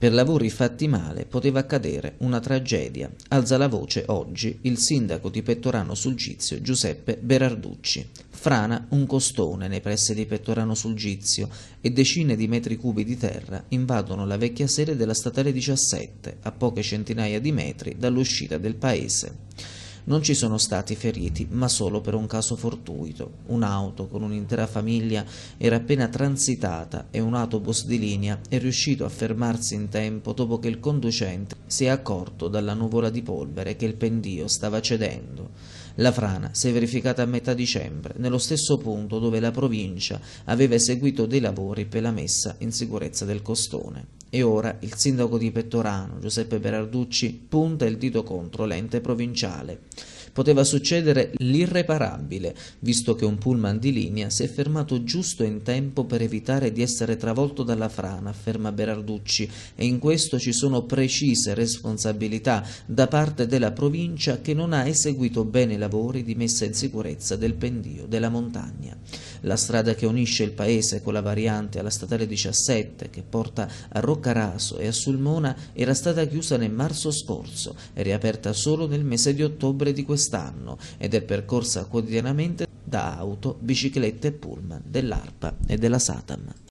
Per lavori fatti male poteva accadere una tragedia. Alza la voce oggi il sindaco di Pettorano sul Gizio Giuseppe Berarducci. Frana un costone nei pressi di Pettorano sul Gizio e decine di metri cubi di terra invadono la vecchia sede della statale 17 a poche centinaia di metri dall'uscita del paese. Non ci sono stati feriti, ma solo per un caso fortuito. Un'auto con un'intera famiglia era appena transitata e un autobus di linea è riuscito a fermarsi in tempo dopo che il conducente si è accorto dalla nuvola di polvere che il pendio stava cedendo. La frana si è verificata a metà dicembre, nello stesso punto dove la provincia aveva eseguito dei lavori per la messa in sicurezza del costone. E ora il sindaco di Pettorano, Giuseppe Berarducci, punta il dito contro l'ente provinciale. Poteva succedere l'irreparabile, visto che un pullman di linea si è fermato giusto in tempo per evitare di essere travolto dalla frana, afferma Berarducci, e in questo ci sono precise responsabilità da parte della provincia che non ha eseguito bene i lavori di messa in sicurezza del pendio della montagna la strada che unisce il paese con la variante alla statale 17 che porta a Roccaraso e a Sulmona era stata chiusa nel marzo scorso e riaperta solo nel mese di ottobre di quest'anno ed è percorsa quotidianamente da auto, biciclette e pullman dell'ARPA e della SATAM.